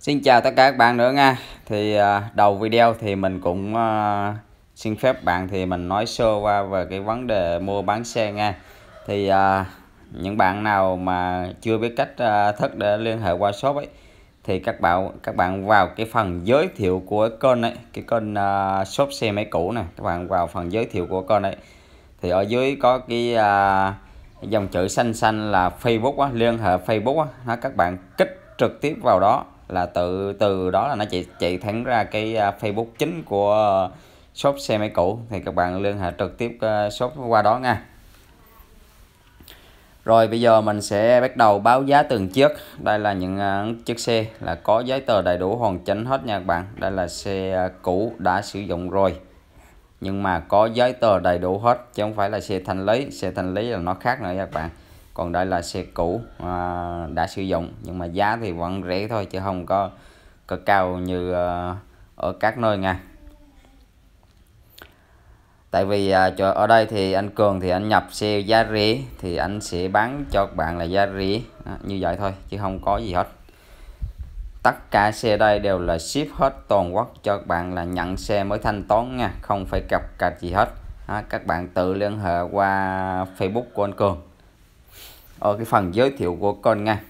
Xin chào tất cả các bạn nữa nha Thì à, đầu video thì mình cũng à, xin phép bạn thì mình nói sơ qua về cái vấn đề mua bán xe nha Thì à, những bạn nào mà chưa biết cách thức để liên hệ qua shop ấy Thì các bạn các bạn vào cái phần giới thiệu của kênh ấy Cái kênh uh, shop xe máy cũ nè Các bạn vào phần giới thiệu của kênh ấy Thì ở dưới có cái dòng chữ xanh xanh là Facebook á, liên hệ Facebook á các bạn kích trực tiếp vào đó là tự từ đó là nó chạy chạy thắng ra cái à, Facebook chính của à, shop xe máy cũ thì các bạn liên hệ trực tiếp à, shop qua đó nha rồi bây giờ mình sẽ bắt đầu báo giá từng chiếc đây là những chiếc xe là có giấy tờ đầy đủ hoàn chỉnh hết nha các bạn đây là xe cũ đã sử dụng rồi nhưng mà có giấy tờ đầy đủ hết chứ không phải là xe thành lý xe thành lý là nó khác nữa các bạn còn đây là xe cũ à, đã sử dụng nhưng mà giá thì vẫn rẻ thôi chứ không có có cao như à, ở các nơi nha tại vì à, cho ở đây thì anh Cường thì anh nhập xe giá rẻ thì anh sẽ bán cho bạn là giá rẻ à, như vậy thôi chứ không có gì hết tất cả xe đây đều là ship hết toàn quốc cho bạn là nhận xe mới thanh toán nha không phải cặp cạch gì hết à, các bạn tự liên hệ qua Facebook của anh Cường ở cái phần giới thiệu của con nha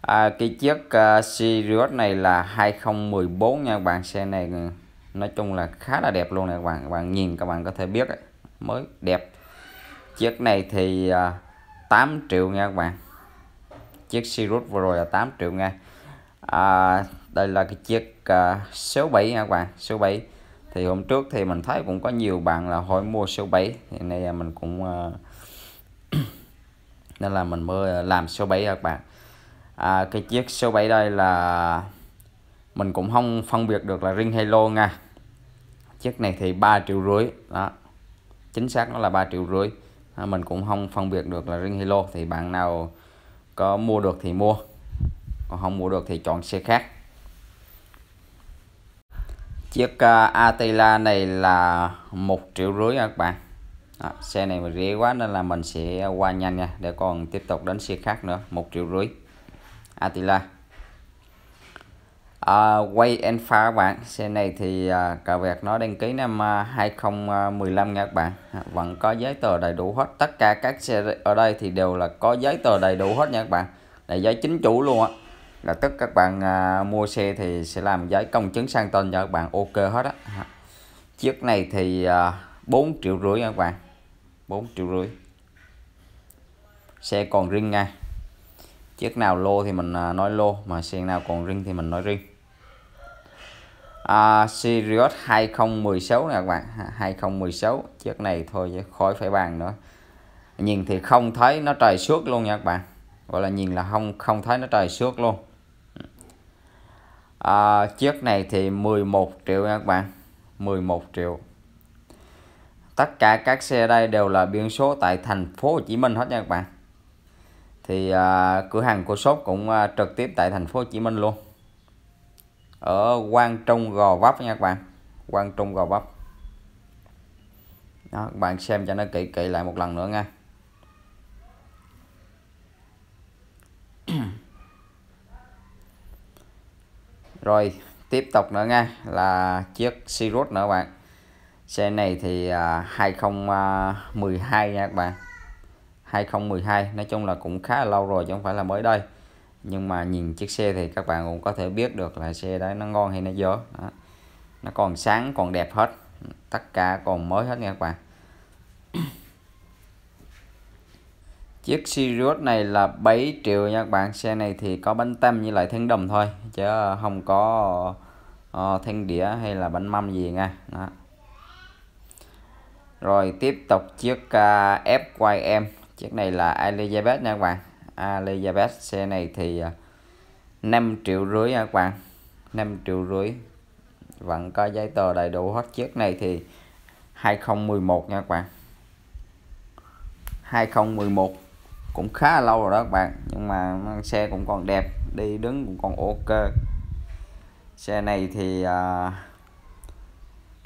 à, cái chiếc uh, Sirius này là 2014 nha các bạn xe này ừ, nói chung là khá là đẹp luôn nè các bạn các bạn nhìn các bạn có thể biết ấy. mới đẹp chiếc này thì uh, à, 8 triệu nha các bạn chiếc Sirius vừa rồi là 8 triệu nha à, đây là cái chiếc uh, số 7 nha các bạn số 7 thì hôm trước thì mình thấy cũng có nhiều bạn là hỏi mua số 7 thì nay mình cũng uh, nên là mình mới ờ, làm số 7 các bạn à, cái chiếc số 7 đây là mình cũng không phân biệt được là hay Halo nha chiếc này thì 3 triệu rưỡi đó chính xác nó là 3 triệu rưỡi à, mình cũng không phân biệt được là hay Halo thì bạn nào có mua được thì mua còn không mua được thì chọn xe khác chiếc uh, Atila này là một triệu rưỡi các bạn đó, xe này mà rẻ quá nên là mình sẽ qua nhanh nha để còn tiếp tục đến xe khác nữa một triệu rưỡi Atila Way à, quay Enfa các bạn xe này thì à, cà vẹt nó đăng ký năm à, 2015 nha các bạn à, vẫn có giấy tờ đầy đủ hết tất cả các xe ở đây thì đều là có giấy tờ đầy đủ hết nha các bạn là giấy chính chủ luôn á là tất các bạn à, mua xe thì sẽ làm giấy công chứng sang tên cho các bạn ok hết á chiếc này thì à, 4 triệu rưỡi nha các bạn 4 triệu rưỡi xe còn riêng nha chiếc nào lô thì mình à, nói lô mà xe nào còn riêng thì mình nói riêng à, Sirius 2016 nè các bạn 2016 chiếc này thôi chứ khỏi phải bàn nữa nhìn thì không thấy nó trời suốt luôn nha các bạn gọi là nhìn là không không thấy nó trời suốt luôn à, chiếc này thì 11 triệu nha các bạn 11 triệu tất cả các xe đây đều là biển số tại thành phố Hồ Chí Minh hết nha các bạn thì à, cửa hàng của shop cũng à, trực tiếp tại thành phố Hồ Chí Minh luôn ở Quang Trung Gò Vấp nha các bạn Quang Trung Gò Vấp đó, các bạn xem cho nó kỹ kỹ lại một lần nữa nha rồi tiếp tục nữa nha là chiếc Sirius nữa bạn xe này thì 2012 à, à, nha các bạn 2012 nói chung là cũng khá là lâu rồi chứ không phải là mới đây nhưng mà nhìn chiếc xe thì các bạn cũng có thể biết được là xe đấy nó ngon hay nó dở nó còn sáng còn đẹp hết tất cả còn mới hết nha các bạn chiếc Sirius này là 7 triệu nha các bạn xe này thì có bánh tâm như lại thanh đồng thôi chứ không có uh, ờ, thanh đĩa hay là bánh mâm gì nha đó rồi tiếp tục chiếc uh, à, FYM chiếc này là Elizabeth nha các bạn Elizabeth xe này thì uh, à, 5 triệu rưỡi nha các bạn 5 triệu rưỡi vẫn có giấy tờ đầy đủ hết chiếc này thì 2011 nha các bạn 2011 cũng khá là lâu rồi đó các bạn nhưng mà xe cũng còn đẹp đi đứng cũng còn ok xe này thì uh, à,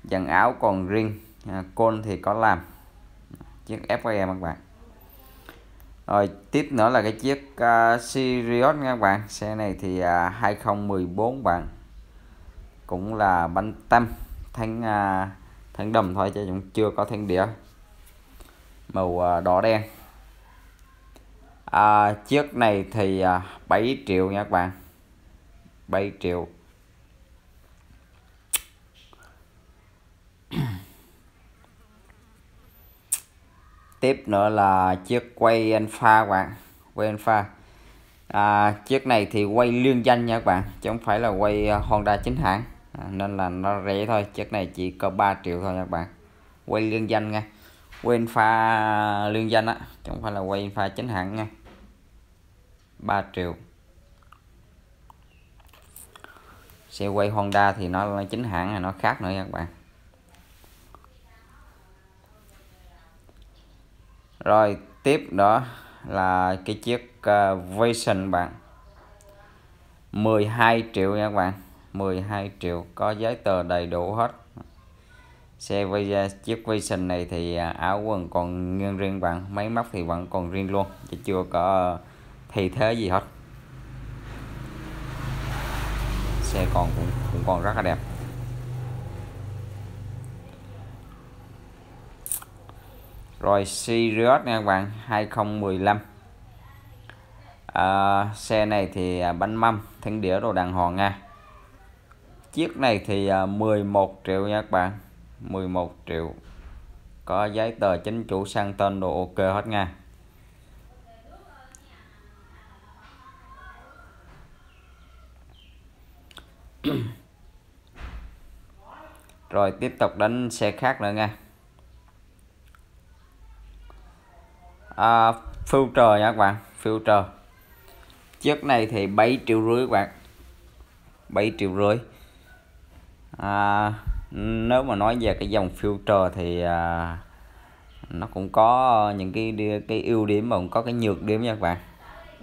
dàn áo còn riêng À, côn thì có làm chiếc FAM các bạn rồi tiếp nữa là cái chiếc uh, Sirius nha các bạn xe này thì uh, à, 2014 bạn cũng là bánh tâm thanh uh, thanh đầm thôi chứ cũng chưa có thanh đĩa màu uh, đỏ đen à, chiếc này thì uh, 7 triệu nha các bạn 7 triệu tiếp nữa là chiếc quay alpha các bạn quay alpha à, chiếc này thì quay liên danh nha các bạn chứ không phải là quay à, Honda chính hãng à, nên là nó rẻ thôi chiếc này chỉ có 3 triệu thôi nha các bạn quay liên danh nha quay alpha liên danh á chứ không phải là quay alpha chính hãng nha 3 triệu xe quay Honda thì nó chính hãng là nó khác nữa nha các bạn rồi tiếp đó là cái chiếc ờ, Vision bạn 12 triệu nha các bạn 12 triệu có giấy tờ đầy đủ hết xe với ờ, chiếc Vision này thì ờ, áo quần còn nghiêng riêng bạn máy móc thì vẫn còn riêng luôn chứ chưa có thay thế gì hết xe còn cũng, cũng còn rất là đẹp rồi Sirius nha các bạn 2015 à, xe này thì à, bánh mâm thân đĩa đồ đàng hoàng nha chiếc này thì 11 à, triệu nha các bạn 11 triệu có giấy tờ chính chủ sang tên đồ ok hết nha rồi tiếp tục đến xe khác nữa nha à, filter nha các bạn filter chiếc này thì 7 triệu rưỡi các bạn 7 triệu rưỡi à, nếu mà nói về cái dòng filter thì à, nó cũng có những cái cái ưu điểm mà cũng có cái nhược điểm nha các bạn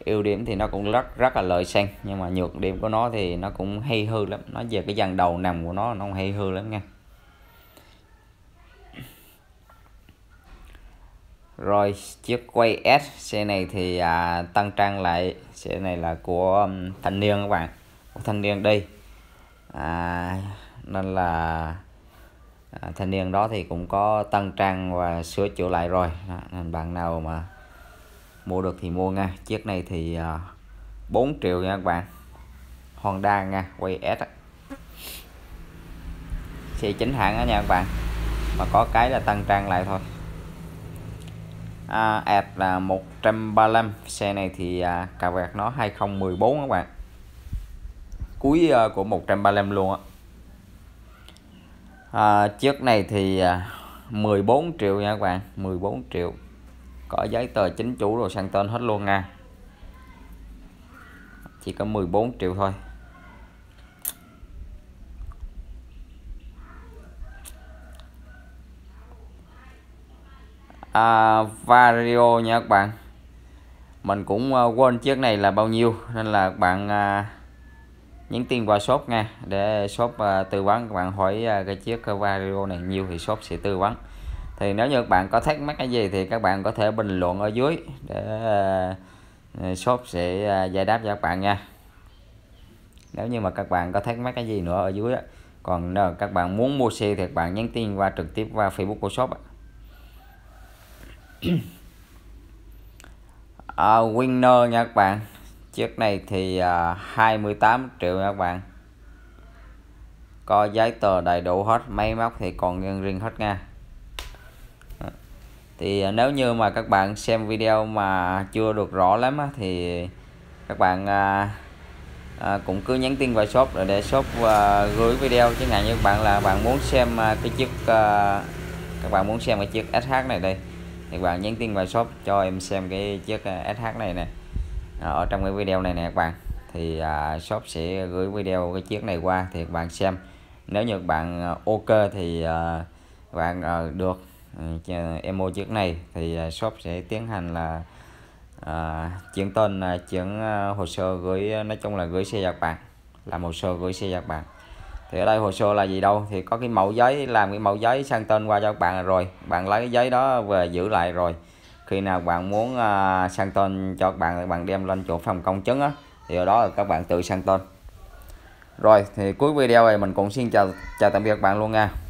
ưu điểm thì nó cũng rất rất là lợi sang nhưng mà nhược điểm của nó thì nó cũng hay hư lắm nó về cái dàn đầu nằm của nó nó không hay hư lắm nha rồi chiếc quay S xe này thì à, tăng trang lại xe này là của um, thanh niên các bạn của thanh niên đi à, nên là à, thanh niên đó thì cũng có tăng trang và sửa chữa lại rồi à, nên bạn nào mà mua được thì mua nha chiếc này thì à, 4 triệu nha các bạn Honda nha quay S xe chính hãng đó nha các bạn mà có cái là tăng trang lại thôi à, ad là 135 xe này thì à, cà vạt nó 2014 các bạn cuối à, của 135 luôn á à, chiếc này thì à, 14 triệu nha các bạn 14 triệu có giấy tờ chính chủ rồi sang tên hết luôn nha chỉ có 14 triệu thôi À, Vario nha các bạn mình cũng ờ, quên chiếc này là bao nhiêu nên là các bạn à, nhắn tin qua shop nha để shop à, tư vấn các bạn hỏi à, cái chiếc Vario này nhiều thì shop sẽ tư vấn thì nếu như các bạn có thắc mắc cái gì thì các bạn có thể bình luận ở dưới để à, shop sẽ giải đáp cho các bạn nha nếu như mà các bạn có thắc mắc cái gì nữa ở dưới còn nếu các bạn muốn mua xe thì các bạn nhắn tin qua trực tiếp qua Facebook của shop à, winner nha các bạn chiếc này thì à, 28 triệu nha các bạn có giấy tờ đầy đủ hết máy móc thì còn riêng riêng hết nha thì à, nếu như mà các bạn xem video mà chưa được rõ lắm á, thì các bạn à, à, cũng cứ nhắn tin vào shop để, để shop à, gửi video chứ ngại như các bạn là bạn muốn xem à, cái chiếc à, các bạn muốn xem cái chiếc SH này đây thì các bạn nhắn tin vào shop cho em xem cái chiếc à, SH này nè à, ở trong cái video này nè các bạn thì à, shop sẽ gửi video cái chiếc này qua thì các bạn xem nếu như các bạn ok thì các bạn được em mua chiếc này thì shop sẽ tiến hành là à, chuyển tên chuyển hồ sơ gửi nói chung là gửi xe nhật bạn làm hồ sơ gửi xe nhật bạn thì ở đây hồ sơ là gì đâu thì có cái mẫu giấy làm cái mẫu giấy sang tên qua cho các bạn rồi bạn lấy cái giấy đó về giữ lại rồi khi nào bạn muốn à, sang tên cho các bạn thì bạn đem lên chỗ phòng công chứng á thì ở đó là các bạn tự sang tên rồi thì cuối video này mình cũng xin chào chào tạm biệt các bạn luôn nha